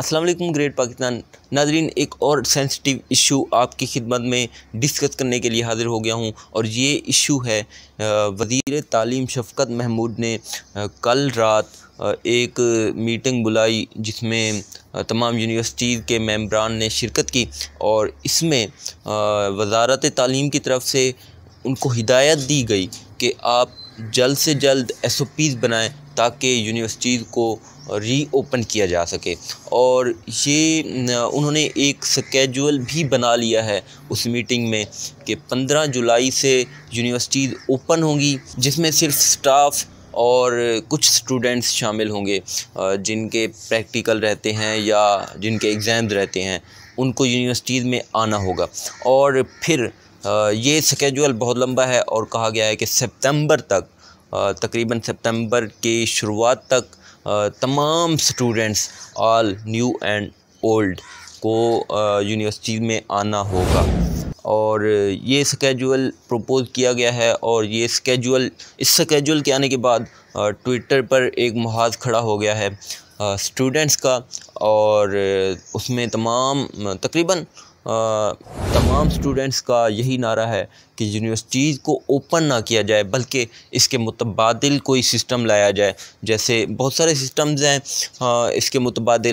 Aslam great Pakistan नाजरीन एक और सेंसिटिव इशू आपकी खिदमत में डिस्कस करने के लिए हाज़िर हो गया हूँ और ये इशू है वज़ी तालीम शफकत महमूद ने कल रात एक मीटिंग बुलाई जिसमें तमाम यूनिवर्सिटीज़ के मेम्बरान ने शिरकत की और इसमें वजारत तालीम की तरफ से उनको हिदायत दी गई कि आप जल्द से जल्द एस ओ पीज़ बनाएँ ताकि यूनिवर्सिटीज़ को रीओपन किया जा सके और ये उन्होंने एक स्केजुअल भी बना लिया है उस मीटिंग में कि 15 जुलाई से यूनिवर्सिटीज़ ओपन होंगी जिसमें सिर्फ स्टाफ और कुछ स्टूडेंट्स शामिल होंगे जिनके प्रैक्टिकल रहते हैं या जिनके एग्ज़ाम रहते हैं उनको यूनिवर्सिटीज़ में आना होगा और फिर ये स्केजुअल बहुत लंबा है और कहा गया है कि सितंबर तक तकरीबन सितंबर के शुरुआत तक तमाम students all new and old को यूनिवर्सिटी में आना होगा और ये स्केजुअल प्रपोज किया गया है और ये स्केजुअल इस स्केजुअल के आने के बाद ट्विटर पर एक महाज खड़ा हो गया है स्टूडेंट्स का और उसमें तमाम तकरीबन तमाम स्टूडेंट्स का यही नारा है कि यूनिवर्सिटीज़ को ओपन ना किया जाए बल्कि इसके मुतबाद कोई सिस्टम लाया जाए जैसे बहुत सारे सिस्टम्स हैं इसके मुतबाद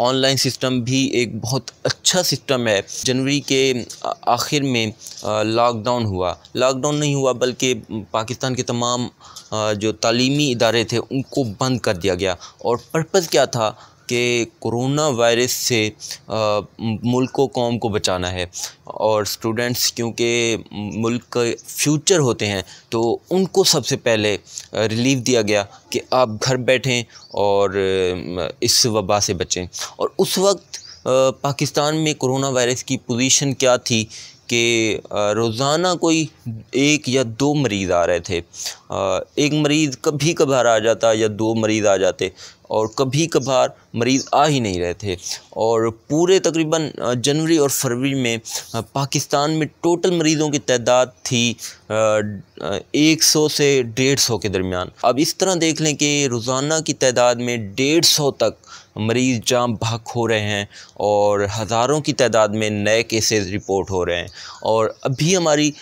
ऑनलाइन सिस्टम भी एक बहुत अच्छा सिस्टम है जनवरी के आखिर में लॉकडाउन हुआ लॉकडाउन नहीं हुआ बल्कि पाकिस्तान के तमाम जो तलीमी इदारे थे उनको बंद कर दिया गया और पर्पज़ क्या था कि कोरोना वायरस से मुल्क को कौम को बचाना है और स्टूडेंट्स क्योंकि मुल्क फ्यूचर होते हैं तो उनको सबसे पहले रिलीफ दिया गया कि आप घर बैठें और इस वबा से बचें और उस वक्त पाकिस्तान में कोरोना वायरस की पोजीशन क्या थी कि रोज़ाना कोई एक या दो मरीज़ आ रहे थे एक मरीज़ कभी कभार आ जाता या दो मरीज़ आ जाते और कभी कभार मरीज़ आ ही नहीं रहे थे और पूरे तकरीबन जनवरी और फरवरी में पाकिस्तान में टोटल मरीज़ों की तादाद थी एक सौ से डेढ़ सौ के दरमियान अब इस तरह देख लें कि रोज़ाना की तादाद में डेढ़ सौ तक मरीज़ जाम भाग हो रहे हैं और हज़ारों की तादाद में नए केसेस रिपोर्ट हो रहे हैं और अभी हमारी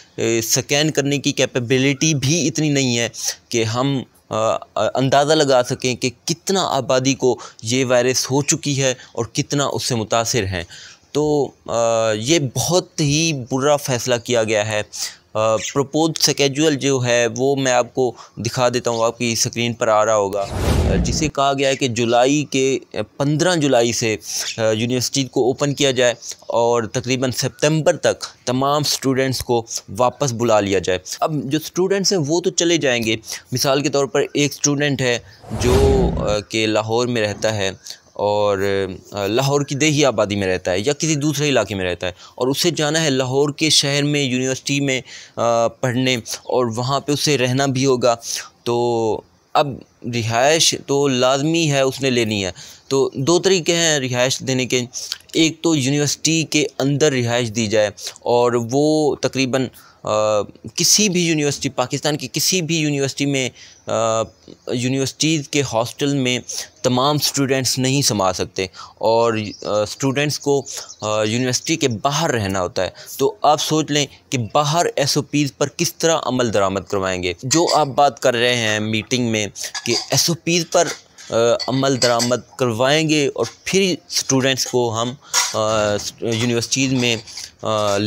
स्कैन करने की कैपेबिलिटी भी इतनी नहीं है कि हम अंदाज़ा लगा सकें कि कितना आबादी को ये वायरस हो चुकी है और कितना उससे मुतासर हैं तो ये बहुत ही बुरा फ़ैसला किया गया है प्रपोज सकेजुअल जो है वो मैं आपको दिखा देता हूँ आपकी स्क्रीन पर आ रहा होगा जिसे कहा गया है कि जुलाई के 15 जुलाई से यूनिवर्सिटी को ओपन किया जाए और तकरीबन सितंबर तक तमाम स्टूडेंट्स को वापस बुला लिया जाए अब जो स्टूडेंट्स हैं वो तो चले जाएंगे मिसाल के तौर पर एक स्टूडेंट है जो के लाहौर में रहता है और लाहौर की दही आबादी में रहता है या किसी दूसरे इलाके में रहता है और उसे जाना है लाहौर के शहर में यूनिवर्सिटी में पढ़ने और वहाँ पे उसे रहना भी होगा तो अब रिहाइश तो लाजमी है उसने लेनी है तो दो तरीके हैं रिहाइश देने के एक तो यूनिवर्सिटी के अंदर रिहाइश दी जाए और वो तकरीबन किसी भी यूनिवर्सिटी पाकिस्तान की किसी भी यूनिवर्सिटी में यूनिवर्सिटीज़ के हॉस्टल में तमाम स्टूडेंट्स नहीं समा सकते और स्टूडेंट्स को यूनिवर्सिटी के बाहर रहना होता है तो आप सोच लें कि बाहर एस ओ पीज़ पर किस तरह अमल दरामद करवाएंगे जो आप बात कर रहे हैं मीटिंग में के एस ओ पी पर अमल दरामद करवाएंगे और फिर स्टूडेंट्स को हम यूनिवर्सिटीज़ में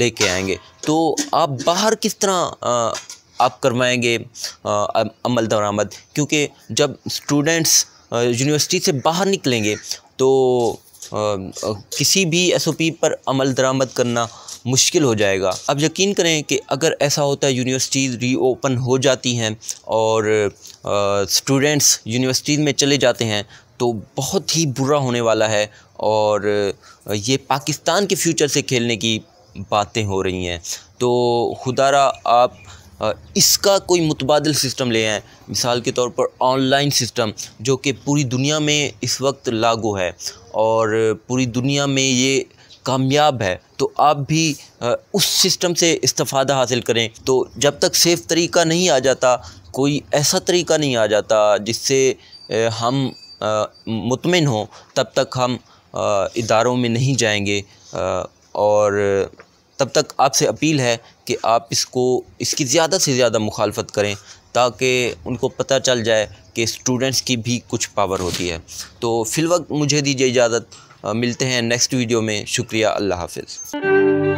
लेके आएंगे तो आप बाहर किस तरह आ, आप करवाएंगे अमल दरामद क्योंकि जब स्टूडेंट्स यूनिवर्सिटी से बाहर निकलेंगे तो आ, किसी भी एसओपी पर अमल दरामद करना मुश्किल हो जाएगा अब यकीन करें कि अगर ऐसा होता है यूनिवर्सिटीज़ रीओपन हो जाती हैं और स्टूडेंट्स यूनिवर्सिटीज़ में चले जाते हैं तो बहुत ही बुरा होने वाला है और ये पाकिस्तान के फ्यूचर से खेलने की बातें हो रही हैं तो खुदारा आप इसका कोई मुतबादल सिस्टम ले आएँ मिसाल के तौर पर ऑनलाइन सिस्टम जो कि पूरी दुनिया में इस वक्त लागू है और पूरी दुनिया में ये कामयाब है तो आप भी उस सिस्टम से इस्तफ़ादा हासिल करें तो जब तक सेफ़ तरीका नहीं आ जाता कोई ऐसा तरीका नहीं आ जाता जिससे हम मुतमिन हों तब तक हम इदारों में नहीं जाएंगे और तब तक आपसे अपील है कि आप इसको इसकी ज़्यादा से ज़्यादा मुखालफत करें ताकि उनको पता चल जाए कि स्टूडेंट्स की भी कुछ पावर होती है तो फिलवक मुझे दीजिए इजाज़त मिलते हैं नेक्स्ट वीडियो में शुक्रिया अल्लाह हाफिज़